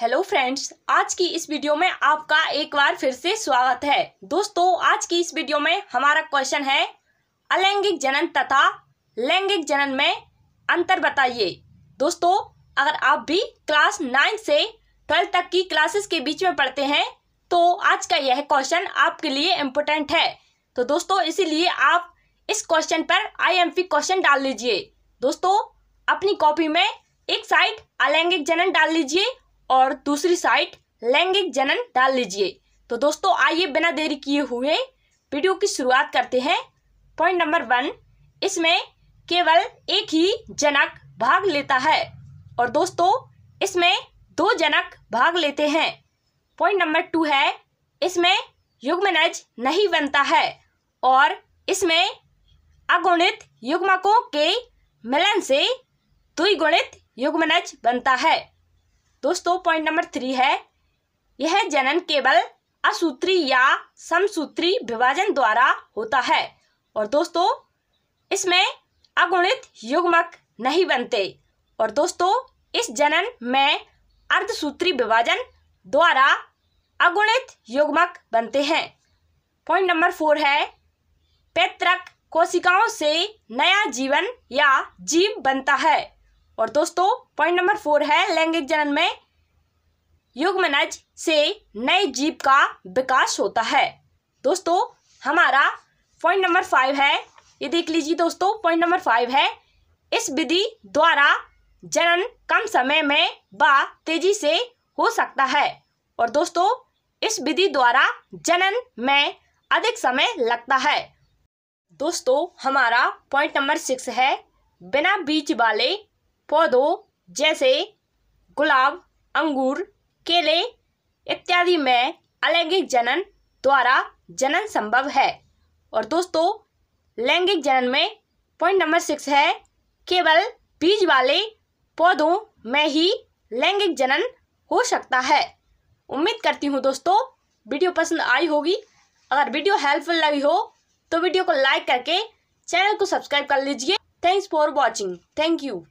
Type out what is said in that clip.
hello friends आज की इस वीडियो में आपका एक बार फिर से स्वागत है दोस्तों आज की इस वीडियो में हमारा क्वेश्चन है अलैंगिक जनन तथा लैंगिक जनन में अंतर बताइए दोस्तों अगर आप भी क्लास नाइन से ट्वेल्व तक की क्लासेस के बीच में पढ़ते हैं तो आज का यह क्वेश्चन आपके लिए इम्पोर्टेंट है तो दोस्तों इसीलिए आप इस क्वेश्चन पर आई क्वेश्चन डाल लीजिए दोस्तों अपनी कॉपी में एक साइड अलैंगिक जनन डाल लीजिए और दूसरी साइड लैंगिक जनन डाल लीजिए तो दोस्तों आइए बिना देरी किए हुए वीडियो की शुरुआत करते हैं पॉइंट नंबर वन इसमें केवल एक ही जनक भाग लेता है और दोस्तों इसमें दो जनक भाग लेते हैं पॉइंट नंबर टू है इसमें युग्मनज नहीं बनता है और इसमें अगुणित युग्मकों के मिलन से द्विगुणित युग्मनज बनता है दोस्तों पॉइंट नंबर थ्री है यह जनन केवल असूत्री या समसूत्री विभाजन द्वारा होता है और दोस्तों इसमें अगुणित युग्मक नहीं बनते और दोस्तों इस जनन में अर्धसूत्री विभाजन द्वारा अगुणित युग्मक बनते हैं पॉइंट नंबर फोर है पैतृक कोशिकाओं से नया जीवन या जीव बनता है और दोस्तों पॉइंट नंबर फोर है लैंगिक जनन में युग्मनज से नए जीव का विकास होता है दोस्तों हमारा पॉइंट नंबर फाइव है ये देख लीजिए दोस्तों पॉइंट नंबर फाइव है इस विधि द्वारा जनन कम समय में व तेजी से हो सकता है और दोस्तों इस विधि द्वारा जनन में अधिक समय लगता है दोस्तों हमारा पॉइंट नंबर सिक्स है बिना बीज वाले पौधों जैसे गुलाब अंगूर केले इत्यादि में अलैंगिक जनन द्वारा जनन संभव है और दोस्तों लैंगिक जनन में पॉइंट नंबर सिक्स है केवल बीज वाले पौधों में ही लैंगिक जनन हो सकता है उम्मीद करती हूँ दोस्तों वीडियो पसंद आई होगी अगर वीडियो हेल्पफुल लगी हो तो वीडियो को लाइक करके चैनल को सब्सक्राइब कर लीजिए thanks for watching thank you